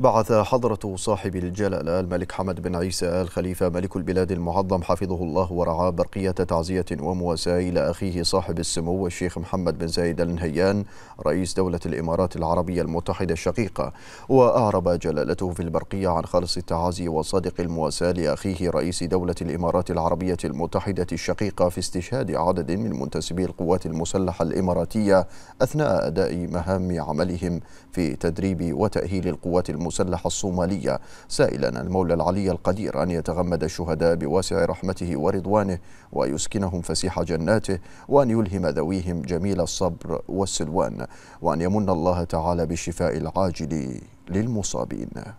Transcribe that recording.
بعث حضرة صاحب الجلالة الملك حمد بن عيسى آل خليفة ملك البلاد المعظم حفظه الله ورعاه برقية تعزية ومواساة إلى أخيه صاحب السمو الشيخ محمد بن زايد النهيان رئيس دولة الإمارات العربية المتحدة الشقيقة وأعرب جلالته في البرقية عن خالص التعازي وصادق المواساة لأخيه رئيس دولة الإمارات العربية المتحدة الشقيقة في استشهاد عدد من منتسبي القوات المسلحة الإماراتية أثناء أداء مهام عملهم في تدريب وتأهيل القوات المسلحة المسلحة الصومالية سائلا المولى العلي القدير أن يتغمد الشهداء بواسع رحمته ورضوانه ويسكنهم فسيح جناته وأن يلهم ذويهم جميل الصبر والسلوان وأن يمن الله تعالى بالشفاء العاجل للمصابين